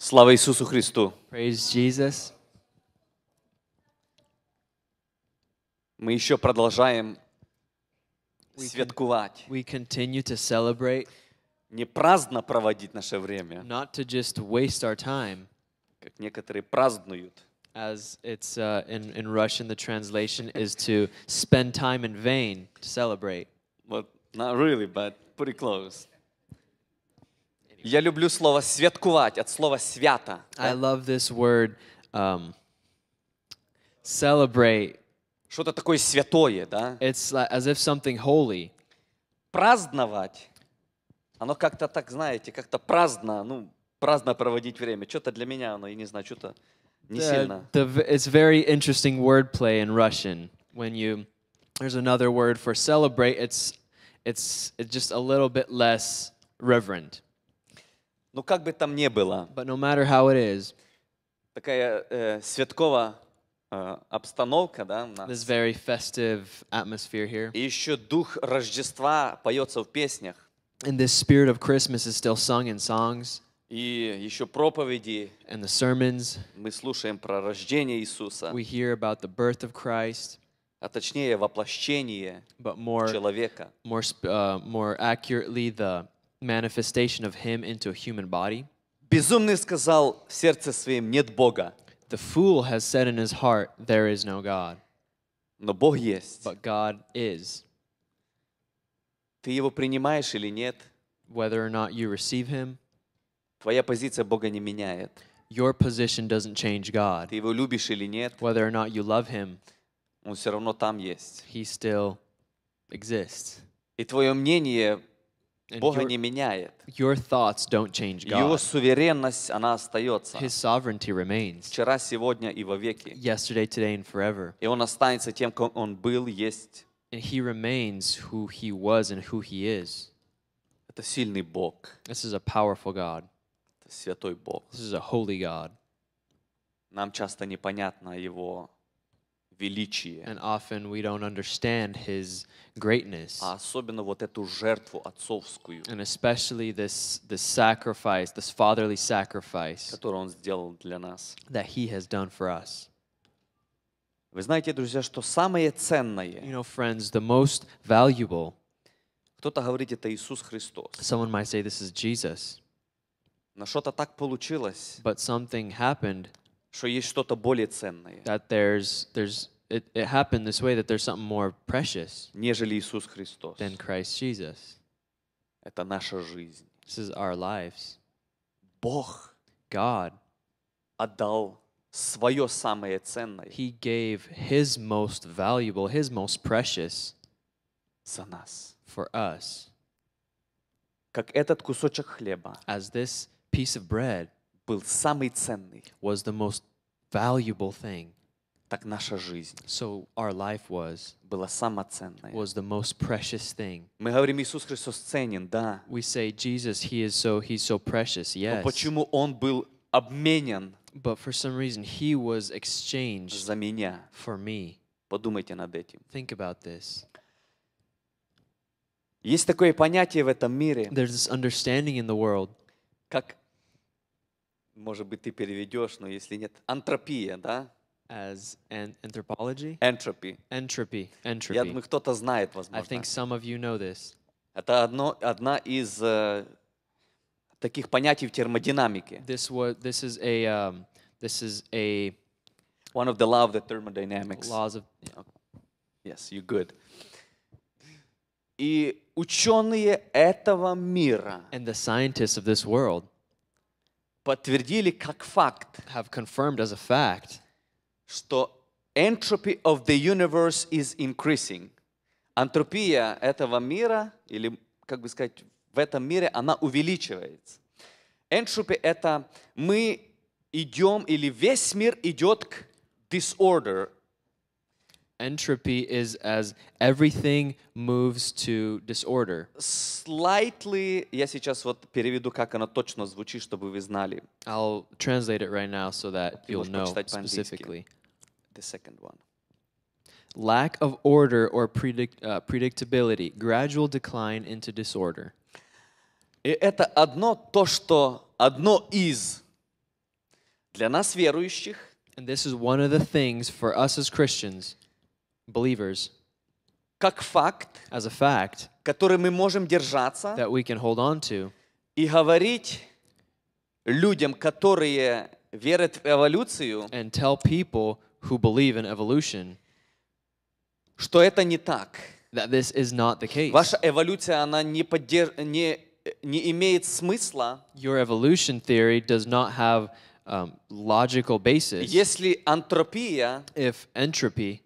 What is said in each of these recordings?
Слава Иисусу Христу! Praise Jesus. Мы еще продолжаем светкувать. We continue to celebrate. Не праздно проводить наше время. Not to just waste our time. Как некоторые празднуют. As it's uh, in, in Russian, the translation is to spend time in vain, to celebrate. But not really, but pretty close. Я люблю слово святкувати от слова свято. I love this word um, celebrate. Что-то такое святое, да? It's like, as if something holy. Праздновать. Оно как-то так, знаете, как-то праздно, ну, праздно проводить время. Что-то для меня оно, я не знаю, что-то не сильно. the, it's very interesting wordplay in Russian. When you, there's another word for celebrate, it's, it's, it's just a little bit less reverent. Но как бы там ни было, no how it is, такая э, святкова э, обстановка, да, у нас. this very festive atmosphere here, и еще дух Рождества поется в песнях, and this spirit of Christmas is still sung in songs, и еще проповеди and the sermons, мы слушаем про рождение Иисуса, we hear about the birth of Christ, а точнее воплощение but more, человека. More, uh, more accurately, the manifestation of him into a human body. Безумный сказал в сердце своем, нет Бога. The fool has said in his heart, there is no God. Но Бог есть. But God is. Ты его принимаешь или нет? Whether or not you receive him. Твоя позиция Бога не меняет. Your position doesn't change God. Ты его любишь или нет? Whether or not you love him. Он все равно там есть. He still exists. И твое мнение Бога your, не меняет. Your thoughts don't change God. Его суверенность, она остается. His sovereignty remains. Вчера, сегодня и вовеки. Yesterday, today and forever. И он останется тем, кем он был, есть. And he remains who he was and who he is. Это сильный Бог. This is a powerful God. Это святой Бог. This is a holy God. Нам часто непонятно его величие. And often we don't understand his greatness. А особенно вот эту жертву отцовскую. And especially this this sacrifice, this fatherly sacrifice. он сделал для нас. That he has done for us. Вы знаете, друзья, что самое ценное. You know, friends, the most valuable. Кто-то говорит, это Иисус Христос. Someone might say this is Jesus. Но что-то так получилось. But something happened. что есть что-то более ценное. That there's, there's, it, it happened this way that there's something more precious нежели Иисус Христос. than Christ Jesus. Это наша жизнь. This is our lives. Бог God отдал свое самое ценное He gave His most valuable, His most precious за нас. For us. Как этот кусочек хлеба as this piece of bread был самый ценный was the most valuable thing. Так наша жизнь so our life was, была самоценной. Was the most precious thing. Мы говорим, Иисус Христос ценен, да. We say, Jesus, he is so, he's so precious, yes. Но почему Он был обменен? But for some reason, he was exchanged за меня. for me. Подумайте над этим. Think about this. Есть такое понятие в этом мире, There's this understanding in the world, как может быть, ты переведешь, но если нет, антропия, да? As an anthropology? Entropy. Entropy. Entropy. Я думаю, кто-то знает, возможно. I think some of you know this. Это одно, одна из э, таких понятий в термодинамике. This was, this is a, um, this is a one of the law of the thermodynamics. Laws of Yes, you good. И ученые этого мира. And the scientists of this world подтвердили как факт, have confirmed as a fact, что entropy of the universe is increasing. Антропия этого мира, или, как бы сказать, в этом мире, она увеличивается. Entropy — это мы идем, или весь мир идет к disorder, entropy is as everything moves to disorder. Slightly, я сейчас вот переведу, как оно точно звучит, чтобы вы знали. I'll translate it right now so that you'll know specifically. The second one. Lack of order or predict, uh, predictability, gradual decline into disorder. И это одно то, что одно из для нас верующих And this is one of the things for us as Christians believers как факт, as a fact, который мы можем держаться that we can hold on to, и говорить людям, которые верят в эволюцию, and tell people who believe in evolution, что это не так. That this is not the case. Ваша эволюция, она не, поддерж... не, не имеет смысла. Your evolution theory does not have um, logical basis. Если антропия, if entropy,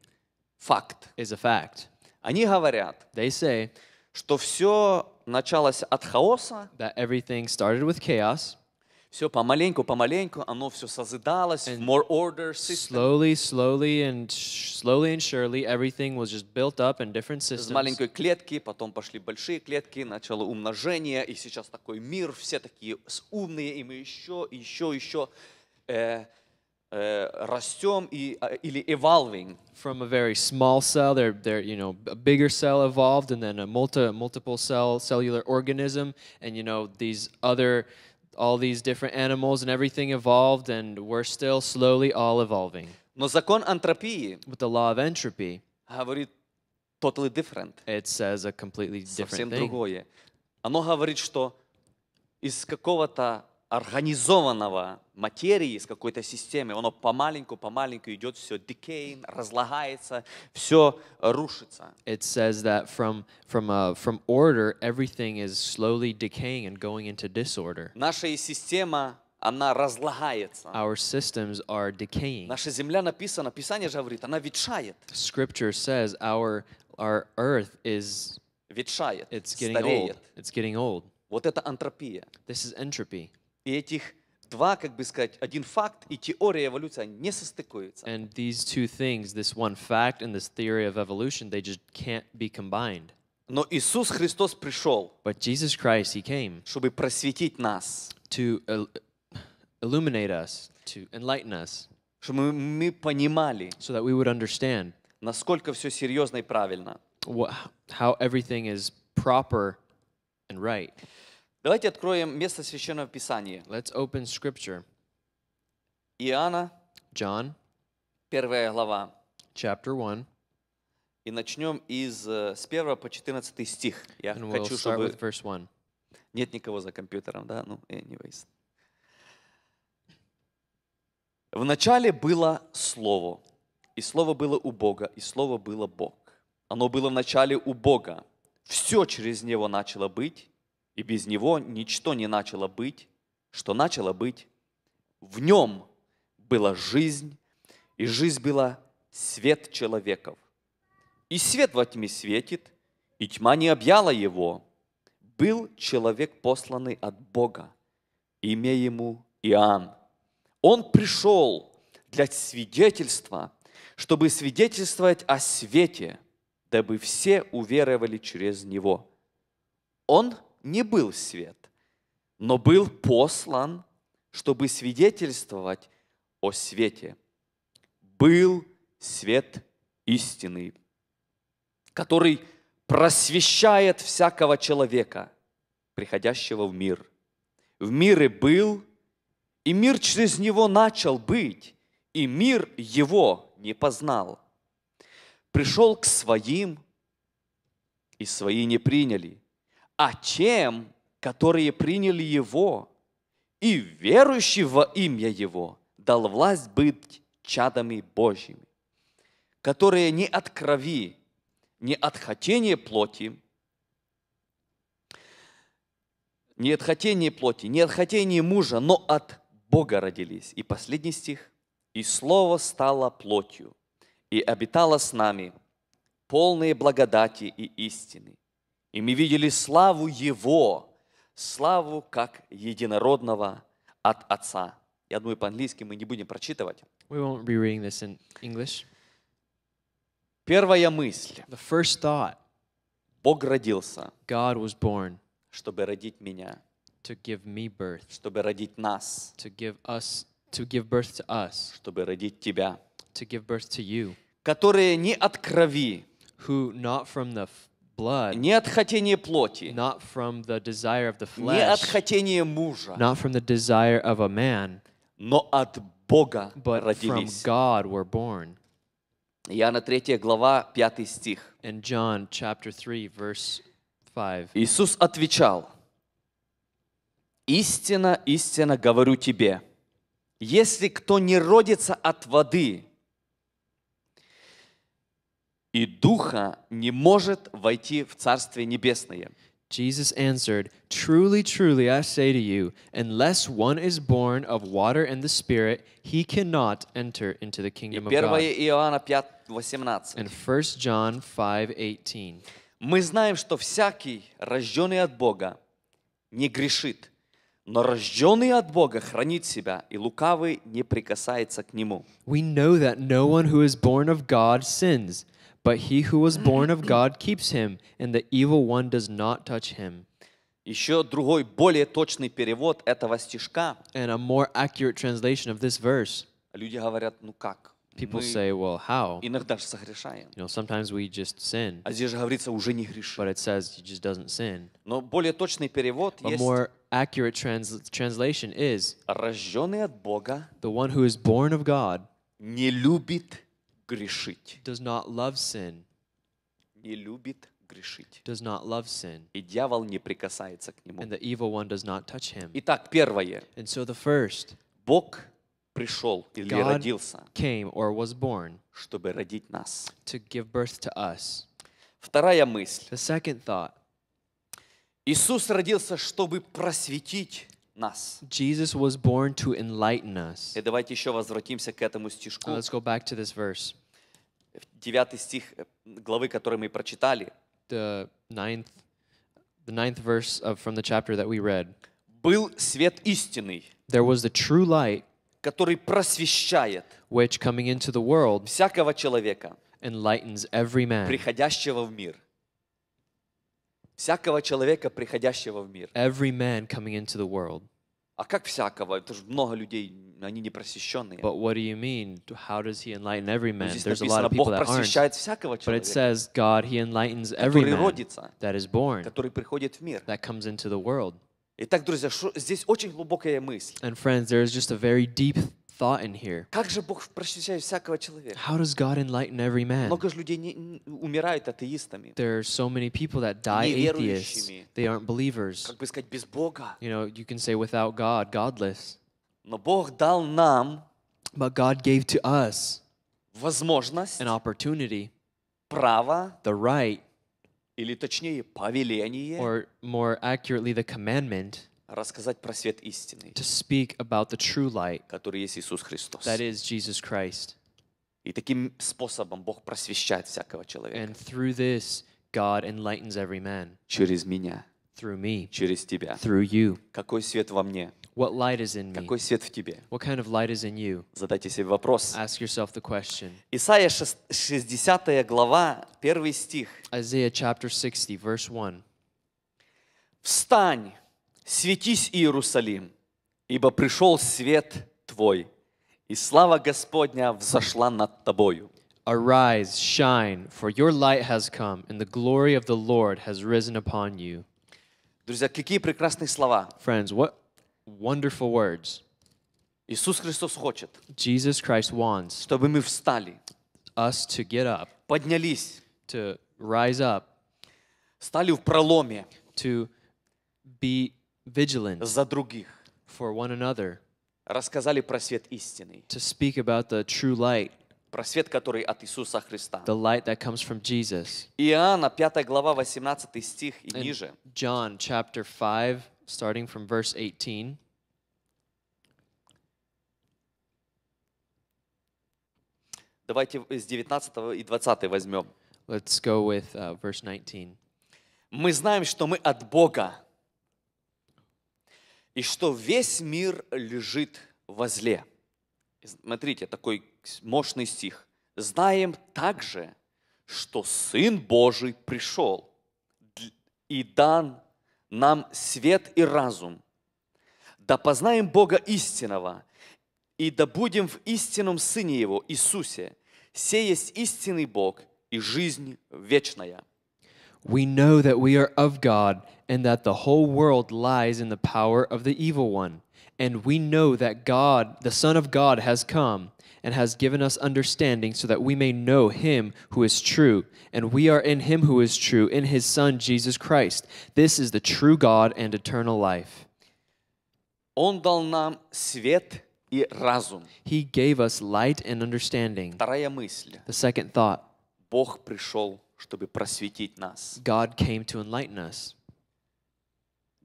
факт. Is a fact. Они говорят, They say, что все началось от хаоса, that everything started with chaos, все помаленьку, помаленьку, оно все созидалось в more order system. Slowly, slowly and slowly and surely everything was just built up in different systems. Из маленькой клетки, потом пошли большие клетки, начало умножение, и сейчас такой мир, все такие умные, и мы еще, еще, еще. Э, Э, растем и, или evolving. From a very small cell, they're, they're, you know, a bigger cell evolved, and then a multi, multiple cell cellular organism, and you know these other, all these different animals and everything evolved, and we're still slowly all evolving. Но закон антропии. But the law of entropy. Говорит totally different. It says a completely different Совсем другое. Оно говорит, что из какого-то организованного материи, из какой-то системы, оно помаленьку, помаленьку идет все decaying, разлагается, все рушится. It says that from from uh, from order everything is slowly decaying and going into disorder. Наша система она разлагается. Our systems are decaying. Наша земля написана, Писание же говорит, она ветшает. Scripture says our our earth is ветшает, it's getting стареет. old. It's getting old. Вот это антропия. This is entropy. И этих два, как бы сказать, один факт и теория эволюции, не состыкуются. And these two things, this one fact and this theory of evolution, they just can't be combined. Но Иисус Христос пришел, But Jesus Christ, he came чтобы просветить нас, to illuminate us, to enlighten us, чтобы мы понимали, so that we would understand насколько все серьезно и правильно. how everything is proper and right. Давайте откроем место Священного Писания. Let's open scripture. Иоанна, John, первая глава. Chapter 1. И начнем из, э, с 1 по 14 стих. Я And хочу, start чтобы... with verse 1. Нет никого за компьютером, да? Ну, anyways. В начале было Слово, и Слово было у Бога, и Слово было Бог. Оно было в начале у Бога. Все через Него начало быть, и без него ничто не начало быть, что начало быть. В нем была жизнь, и жизнь была свет человеков. И свет во тьме светит, и тьма не объяла его. Был человек, посланный от Бога, имя ему Иоанн. Он пришел для свидетельства, чтобы свидетельствовать о свете, дабы все уверовали через него. Он – не был свет, но был послан, чтобы свидетельствовать о свете. Был свет истины, который просвещает всякого человека, приходящего в мир. В мире был, и мир через него начал быть, и мир его не познал. Пришел к своим, и свои не приняли а тем, которые приняли Его и верующие во имя Его, дал власть быть чадами Божьими, которые не от крови, не от хотения плоти, не от хотения плоти, не от хотения мужа, но от Бога родились. И последний стих. «И Слово стало плотью, и обитало с нами, полные благодати и истины, и мы видели славу Его, славу как единородного от Отца. Я думаю, по-английски мы не будем прочитывать. We won't be reading this in English. Первая мысль. The first thought. Бог родился. God was born. Чтобы родить меня. To give me birth. Чтобы родить нас. To give us. To give birth to us. Чтобы родить тебя. To give birth to you. Которые не от крови. Who not from the blood, не от хотения плоти, not from the desire of the flesh, не от хотения мужа, not from the desire of a man, но от Бога but родились. From God were born. Иоанна 3 глава, 5 стих. And John 3, verse 5. Иисус отвечал, «Истина, истина говорю тебе, если кто не родится от воды и духа не может войти в Царствие Небесное. Jesus answered, Truly, truly, I say to you, unless one is born of water and the Spirit, he cannot enter into the kingdom of God. Иоанна 5, 18. And 1 John 5, 18. Мы знаем, что всякий, рожденный от Бога, не грешит, но рожденный от Бога хранит себя, и лукавый не прикасается к нему. We know that no one who is born of God sins. But he who was born of God keeps him, and the evil one does not touch him. Еще другой, более точный перевод этого стишка. And a more accurate translation of this verse. Люди говорят, ну как? People мы say, well, how? Иногда же согрешаем. You know, sometimes we just sin. А здесь же говорится, уже не греши. But it says he just doesn't sin. Но более точный перевод a есть... More accurate trans translation is... Рожденный от Бога. The one who is born of God. Не любит грешить. Does not love sin. Не любит грешить. Does not love sin. И дьявол не прикасается к нему. And the evil one does not touch him. Итак, первое. And so the first. Бог пришел или God родился, came or was born, чтобы родить нас. To give birth to us. Вторая мысль. The second thought. Иисус родился, чтобы просветить нас. Jesus was born to enlighten us. И давайте еще возвратимся к этому стишку. Now let's go back to this verse. 9 стих главы, который мы прочитали. The ninth, the ninth verse of, from the chapter that we read. Был свет истинный. There was the true light, который просвещает which coming into the world всякого человека, enlightens every man, приходящего в мир. Всякого человека, приходящего в мир. Every man coming into the world. А как всякого? Это же много людей, они не просвещенные. But what do you mean? How does he enlighten every man? There's a lot of people Бог that просвещает всякого aren't. But it says God, he enlightens every man родится, that is born, который приходит в мир. that comes into the world. Итак, друзья, шо- здесь очень глубокая мысль. And friends, there is just a very deep thought in here? How does God enlighten every man? There are so many people that die atheists. They aren't believers. You know, you can say without God, godless. But God gave to us an opportunity, the right, or more accurately the commandment, рассказать про свет истины, to speak about the true light, который есть Иисус Христос. That is Jesus Christ. И таким способом Бог просвещает всякого человека. And through this, God enlightens every man. Через меня. Through me. Через тебя. Through you. Какой свет во мне? What light is in me? Какой свет в тебе? What kind of light is in you? Задайте себе вопрос. Ask yourself the question. Исайя 60 глава, 1 стих. Isaiah chapter 60, verse 1. Встань, «Светись, Иерусалим, ибо пришел свет твой, и слава Господня взошла над тобою». Arise, shine, for your light has come, and the glory of the Lord has risen upon you. Друзья, какие прекрасные слова. Friends, what wonderful words. Иисус Христос хочет, Jesus Christ wants чтобы мы встали, us to get up, поднялись, to rise up, стали в проломе, to be vigilant за других. For one another. Рассказали про свет истины. To speak about the true light. Про свет, который от Иисуса Христа. The light that comes from Jesus. Иоанна 5 глава 18 стих и And ниже. John chapter 5 starting from verse 18. Давайте с 19 и 20 возьмем. Let's go with uh, verse 19. Мы знаем, что мы от Бога и что весь мир лежит во зле. Смотрите, такой мощный стих. «Знаем также, что Сын Божий пришел, и дан нам свет и разум, да познаем Бога истинного, и да будем в истинном Сыне Его, Иисусе. Се есть истинный Бог и жизнь вечная». we know that we are of God and that the whole world lies in the power of the evil one. And we know that God, the Son of God, has come and has given us understanding so that we may know him who is true. And we are in him who is true, in his Son, Jesus Christ. This is the true God and eternal life. Он дал нам свет и разум. He gave us light and understanding. Вторая мысль. The second thought. Бог пришел чтобы просветить нас. God came to enlighten us.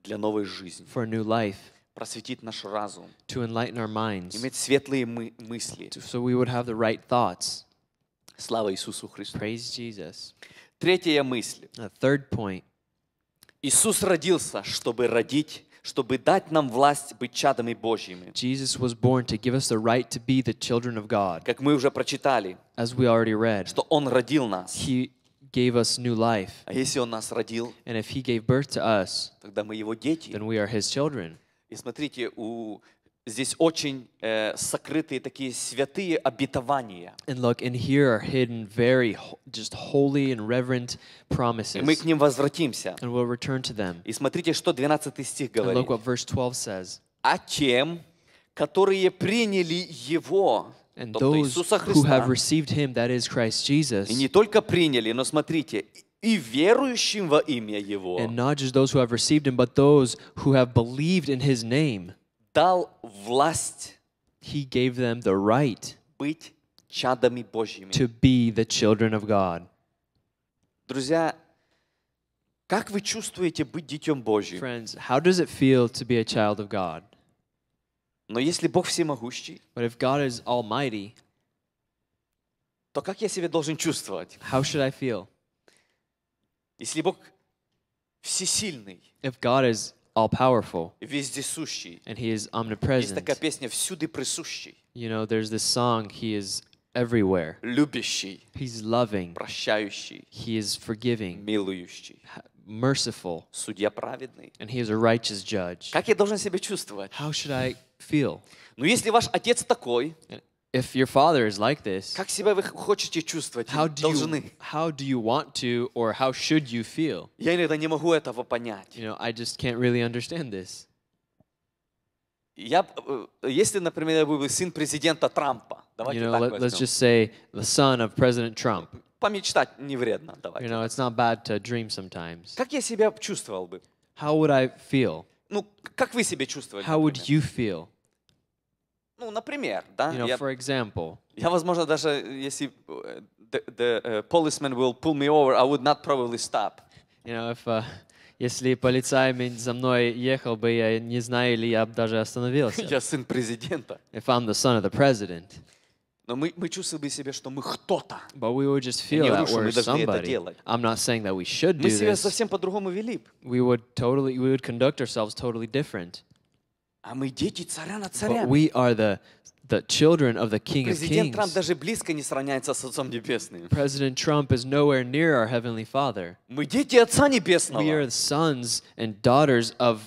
Для новой жизни. For a new life. Просветить наш разум. To enlighten our minds. Иметь светлые мы мысли. So we would have the right thoughts. Слава Иисусу Христу. Praise Jesus. Третья мысль. A third point. Иисус родился, чтобы родить чтобы дать нам власть быть чадами Божьими. Jesus was born to give us the right to be the children of God. Как мы уже прочитали, read, что Он родил нас. He gave us new life, а если Он нас родил, and if He gave birth to us, тогда мы Его дети. then we are His children. И смотрите, у здесь очень э, сокрытые такие святые обетования. And look, and here are hidden very just holy and reverent promises. И мы к ним возвратимся. And we'll return to them. И смотрите, что 12 стих говорит. And look what verse 12 says. А тем, которые приняли Его, And those who have received Him, that is Christ Jesus, и верующим во имя Его, and not just those who have received Him, but those who have believed in His name, дал власть He gave them the right быть чадами Божьими. to be the children of God. Друзья, как вы чувствуете быть детем Божьим? Friends, how does it feel to be a child of God? Но если Бог всемогущий, But if God is almighty, то как я себя должен чувствовать? How should I feel? Если Бог всесильный, if God is all powerful, вездесущий, and He is omnipresent, есть такая песня «Всюду присущий». You know, there's this song, He is everywhere. Любящий. He's loving. Прощающий. He is forgiving. Милующий merciful. Судья праведный. And he is a righteous judge. Как я должен себя чувствовать? How should I feel? Ну, если ваш отец такой, if your father is like this, как себя вы хотите чувствовать? How do должны. You, how do you want to or how should you feel? Я иногда не могу этого понять. You know, I just can't really understand this. Я, э, если, например, я был сын президента Трампа, давайте you know, так let, возьмем. Let's just say the son of President Trump. помечтать не вредно. Давай. You know, it's not bad to dream sometimes. Как я себя чувствовал бы? How would I feel? Ну, как вы себя чувствовали? How would you feel? Ну, например, да? You know, я, for example. Я, возможно, даже если the, the uh, policeman will pull me over, I would not probably stop. You know, if uh, если полицай за мной ехал бы, я не знаю, или я бы даже остановился. я сын президента. If I'm the son of the president. Но мы, мы чувствовали себя, что мы кто-то. But we would just feel that we're somebody. I'm not saying that we should do мы себя совсем по-другому вели. We would totally, we would conduct ourselves totally different. А мы дети царя But we are the the children of the King of Kings. Трамп даже близко не сравняется с Отцом Небесным. President Trump is nowhere near our Heavenly Father. Мы дети Отца Небесного. We are the sons and daughters of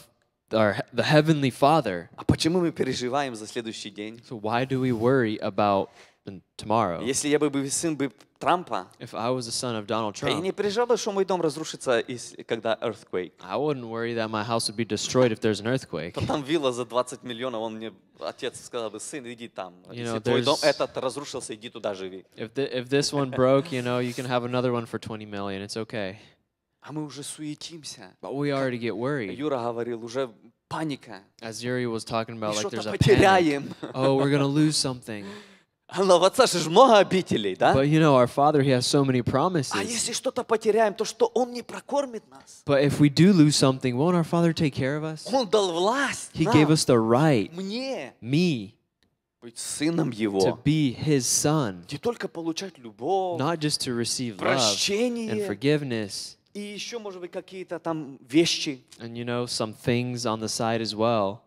our, the Heavenly Father. So why do we worry about happen tomorrow. Если я бы сын бы Трампа, if I was the son of Donald Trump, я не переживал бы, что мой дом разрушится, когда earthquake. I wouldn't worry that my house would be destroyed if there's an earthquake. Там вилла за 20 миллионов, он мне отец сказал бы, сын, иди там. You know, Если твой дом этот разрушился, иди туда живи. If, the, if this one broke, you know, you can have another one for 20 million. It's okay. А мы уже суетимся. But we already get worried. Юра говорил, уже паника. As Yuri was talking about, like there's a panic. Oh, we're gonna lose something. же много обителей, да? But you know, our Father, He has so many promises. А если что-то потеряем, то что Он не прокормит нас? But if we do lose something, won't our Father take care of us? Он дал власть He нам, gave us the right, мне, me, быть сыном Его. To be His son. Не только получать любовь, not just to receive прощение, love and forgiveness. И еще, может быть, какие-то там вещи. And you know, some things on the side as well.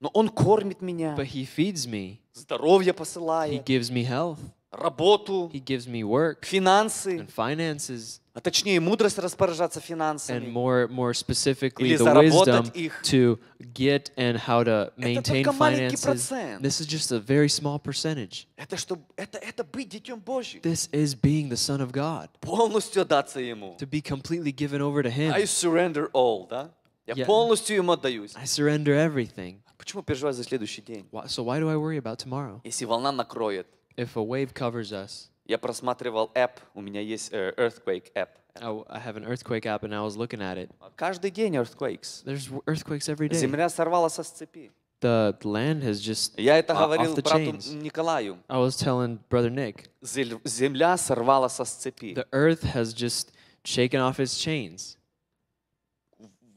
Но Он кормит меня. But He feeds me. Здоровье посылает. He gives me health. Работу. He gives me work. Финансы. And finances. А точнее, мудрость распоряжаться финансами. And more, more specifically, Или the wisdom их. to get and how to maintain finances. This is just a very small percentage. Это, что, это, это быть детем Божьим. This is being the Son of God. Полностью отдаться Ему. To be completely given over to Him. I surrender all, да? Я yeah. полностью Ему отдаюсь. I surrender everything. Почему переживать за следующий день? so why do I worry about tomorrow? Если волна накроет. If a wave covers us. Я просматривал app, у меня есть uh, earthquake app. I, I have an earthquake app and I was looking at it. Каждый день earthquakes. There's earthquakes every day. Земля сорвалась с цепи. The land has just Я это говорил брату Николаю. I was telling brother Nick. Земля сорвалась с цепи. The earth has just shaken off its chains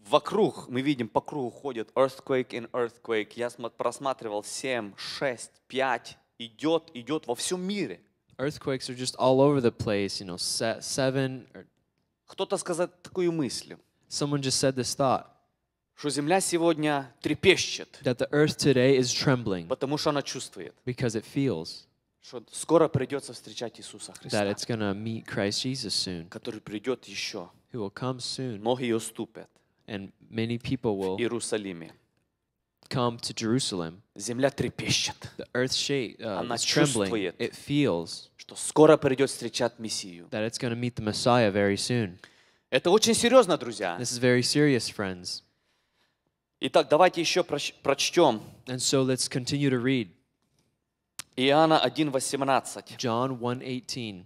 вокруг, мы видим, по кругу ходит earthquake in earthquake. Я просматривал 7, 6, 5. Идет, идет во всем мире. Earthquakes are just all over the place, you know, seven. Or... Кто-то сказал такую мысль. Someone just said this thought. Что земля сегодня трепещет. That the earth today is trembling. Потому что она чувствует. Because it feels. Что скоро придется встречать Иисуса Христа. That it's gonna meet Christ Jesus soon. Который придет еще. Who will come soon. Ноги уступят. And many people will в Иерусалиме. Come to Jerusalem. Земля трепещет. The earth shake, uh, Она is trembling. чувствует, It feels что скоро придет встречать Мессию. That it's going to meet the Messiah very soon. Это очень серьезно, друзья. This is very serious, friends. Итак, давайте еще прочтем. And so let's continue to read. Иоанна 1:18. John 1:18.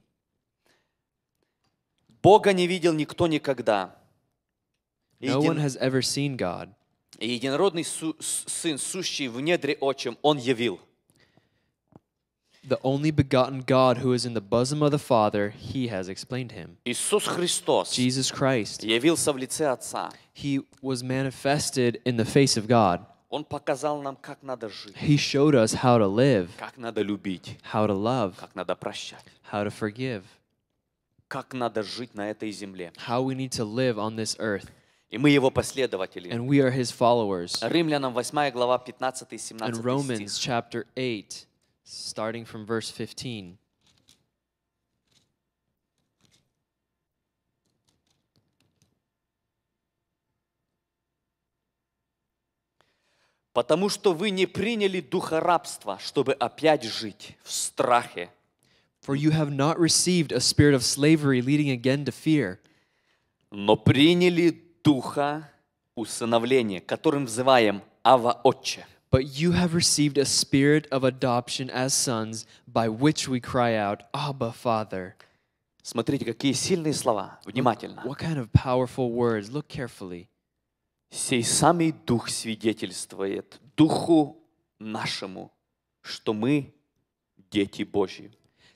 Бога не видел никто никогда. No one has ever seen God. Сын, сущий в недре отчим, Он явил. The only begotten God who is in the bosom of the Father, He has explained Him. Иисус Христос Jesus Christ явился в лице Отца. He was manifested in the face of God. Он показал нам, как надо жить. He showed us how to live. Как надо любить. How to love. Как надо прощать. How to forgive. Как надо жить на этой земле. How we need to live on this earth. И мы его последователи. And we are his followers. Римлянам 8 глава 15-17 And Romans chapter 8, starting from verse 15. потому что вы не приняли духа рабства, чтобы опять жить в страхе. For you have not received a spirit of slavery leading again to fear. Но приняли духа усыновления, которым взываем Ава Отче. But you have received a spirit of adoption as sons, by which we cry out, Abba, Father. Смотрите, какие сильные слова. Внимательно. What kind of powerful words? Look carefully. Сей самый Дух свидетельствует Духу нашему, что мы дети Божьи.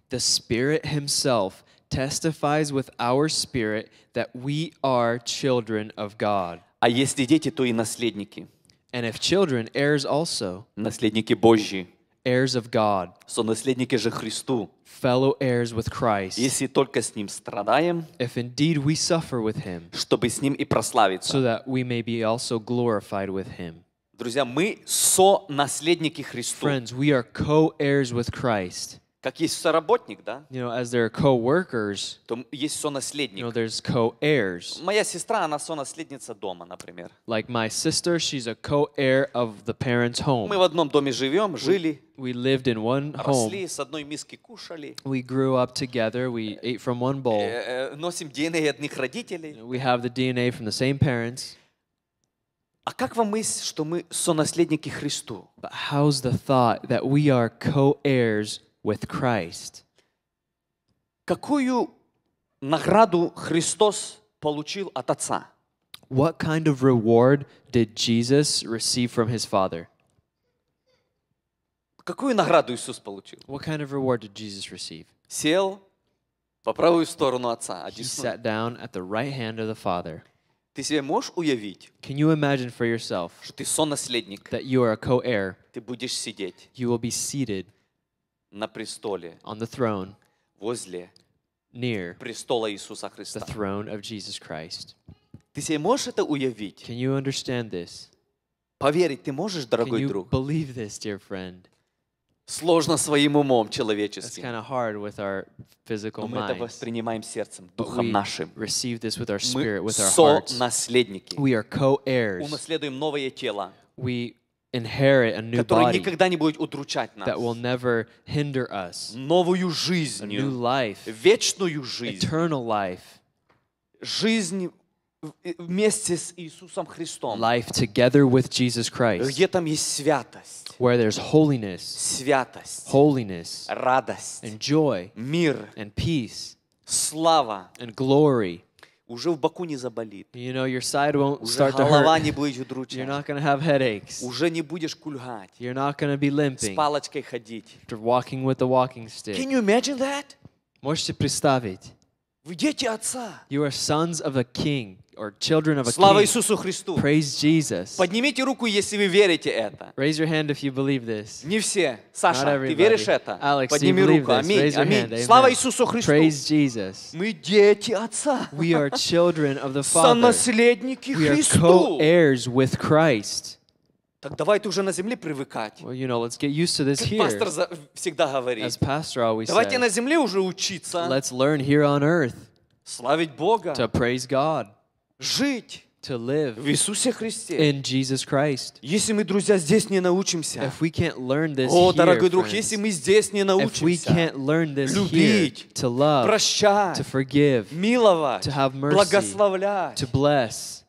The Spirit Himself testifies with our spirit that we are children of God. А если дети, то и наследники. And if children, heirs also. Наследники Божьи. Heirs of God. Со Сонаследники же Христу. Fellow heirs with Christ. Если только с ним страдаем, if indeed we suffer with him, чтобы с ним и прославиться. So that we may be also glorified with him. Друзья, мы со наследники Христу. Friends, we are co-heirs with Christ. Как есть соработник, да? You know, as their co-workers, то есть сонаследник. You know, there's co-heirs. Моя сестра, она сонаследница дома, например. Like my sister, she's a co-heir of the parents' home. Мы в одном доме живем, жили. We, we lived in one home. Росли, с одной миски кушали. We grew up together, we э, ate from one bowl. Э, э, носим одних родителей. We have the DNA from the same parents. А как вам мысль, что мы сонаследники Христу? But how's the thought that we are co-heirs with Christ. Какую награду Христос получил от Отца? What kind of reward did Jesus receive from his Father? Какую награду Иисус получил? What kind of reward did Jesus receive? Сел по правую сторону Отца. He sat down at the right hand of the Father. Ты себе можешь уявить, Can you imagine for yourself что ты сонаследник, that you are a co-heir, ты будешь сидеть, you will be seated на престоле, on the throne, возле near престола Иисуса Христа. the throne of Jesus Christ. Ты себе можешь это уявить? Can you understand this? Поверить ты можешь, Can дорогой you друг? believe this, dear friend? Сложно своим умом It's человеческим. Но мы это воспринимаем сердцем, духом нашим. receive this with Мы with сонаследники. Унаследуем новое тело. inherit a new body that will never hinder us, Новую a new life, вечную жизнь, eternal life, life together with Jesus Christ, святость, where there's holiness, святость, holiness, радость, and joy, мир, and peace, слава, and glory, уже в боку не заболит. You know, your side won't уже start to голова hurt. не будет удручать. You're not gonna have headaches. Уже не будешь кульгать. You're not gonna be limping. С палочкой ходить. After walking with the walking stick. Can you imagine that? Можете представить? Вы дети Отца. You are sons of a king or children of a Слава king. Иисусу Христу. Praise Jesus. Поднимите руку, если вы верите это. Raise your hand if you believe this. Не все. Саша, ты веришь это? Alex, Подними you руку. This. Аминь. Raise Аминь. Your hand. Слава Иисусу Христу. Praise Jesus. Мы дети Отца. We are children of the Father. Сонаследники Христу. We are co-heirs with Christ. Так давайте уже на земле привыкать. Well, you know, let's get used to this here. Пастор всегда говорит. As pastor always давайте says, на земле уже учиться. Let's learn here on earth. Славить Бога. To praise God. Жить. To live в Иисусе Христе. In Jesus Christ. Если мы, друзья, здесь не научимся, if we can't learn this о, here, дорогой друг, friends, если мы здесь не научимся if we can't learn this любить, here, to love, прощать, to forgive, миловать, to have mercy, благословлять, to bless,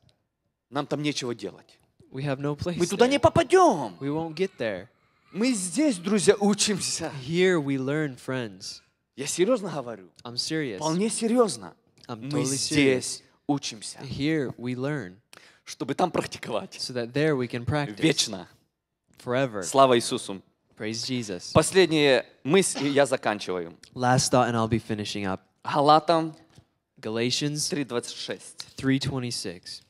нам там нечего делать. We have no place Мы туда there. не попадем. We won't get there. Мы здесь, друзья, учимся. Here we learn, friends. Я серьезно говорю. I'm serious. Вполне серьезно. I'm totally Мы здесь serious. учимся. Here we learn. Чтобы там практиковать. So that there we can practice. Вечно. Forever. Слава Иисусу. Praise Jesus. Последняя мысль, и я заканчиваю. Last thought, and I'll be finishing up. Галатам Galatians 3.26. 3.26.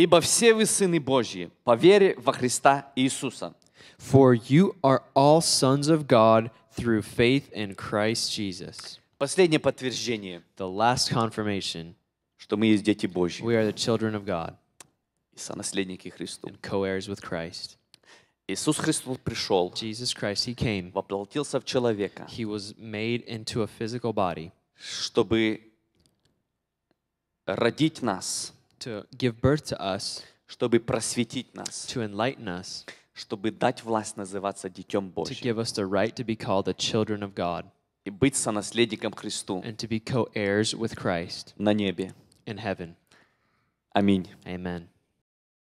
Ибо все вы сыны Божьи по вере во Христа Иисуса. For you are all sons of God through faith in Christ Jesus. Последнее подтверждение. The last confirmation. Что мы есть дети Божьи. We are the children of God. И сонаследники Христу. And co-heirs with Christ. Иисус Христос пришел. Jesus Christ, he came. Воплотился в человека. He was made into a physical body. Чтобы родить нас. to give birth to us, чтобы просветить нас, to enlighten us, чтобы дать власть называться детем Божьим, to give us the right to be called the children of God, и быть сонаследником Христу, and to be co-heirs with Christ, на небе, in heaven. Аминь. Amen.